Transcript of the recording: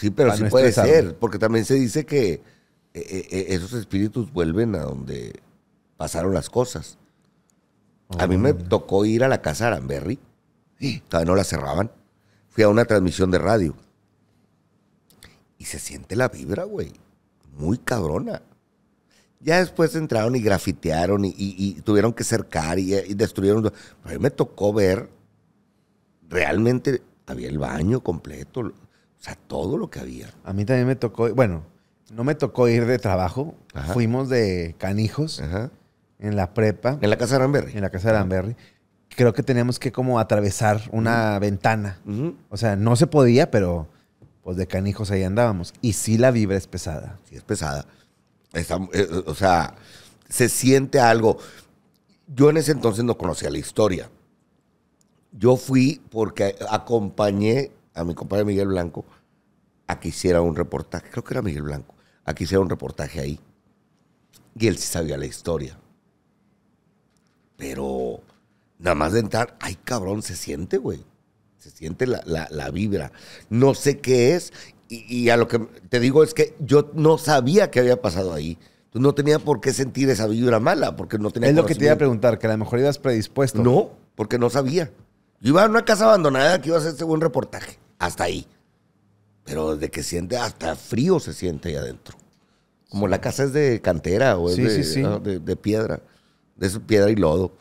Sí, pero sí puede ser, porque también se dice que eh, eh, eh, esos espíritus vuelven a donde pasaron las cosas. a mí me oh. tocó ir a la casa de Aramberry, todavía no la cerraban. Fui a una transmisión de radio. Y se siente la vibra, güey. Muy cabrona. Ya después entraron y grafitearon y, tuvieron que cercar y, destruyeron. a mí me tocó ver, realmente había el baño completo o sea, todo lo que había. A mí también me tocó, bueno, no me tocó ir de trabajo. Fuimos de canijos en la prepa. ¿En la casa de Ramberry? En la casa de Ramberry. Creo que teníamos que como atravesar una ventana. O sea, no se podía, pero pues de canijos ahí andábamos. Y sí la vibra es pesada. Sí, es pesada. Eh, o sea, se siente algo. Yo en ese entonces no conocía la historia. Yo fui porque acompañé a mi compadre Miguel Blanco aquí hiciera un reportaje, creo que era Miguel Blanco, aquí que hiciera un reportaje ahí. Y él sí sabía la historia. Pero nada más de entrar, ay cabrón, se siente, güey. Se siente la, vibra. No sé qué es. Y, a lo que te digo es que yo no sabía qué había pasado ahí. Tú no tenía por qué sentir esa vibra mala, porque no tenía. Es lo que te iba a preguntar, que a lo mejor ibas predispuesto. No, porque no sabía. Yo iba a una casa abandonada que iba a hacer este reportaje. Hasta ahí pero desde que siente hasta frío se siente ahí adentro. Como la casa es de cantera o es de, ah, de, de, piedra, de piedra y lodo.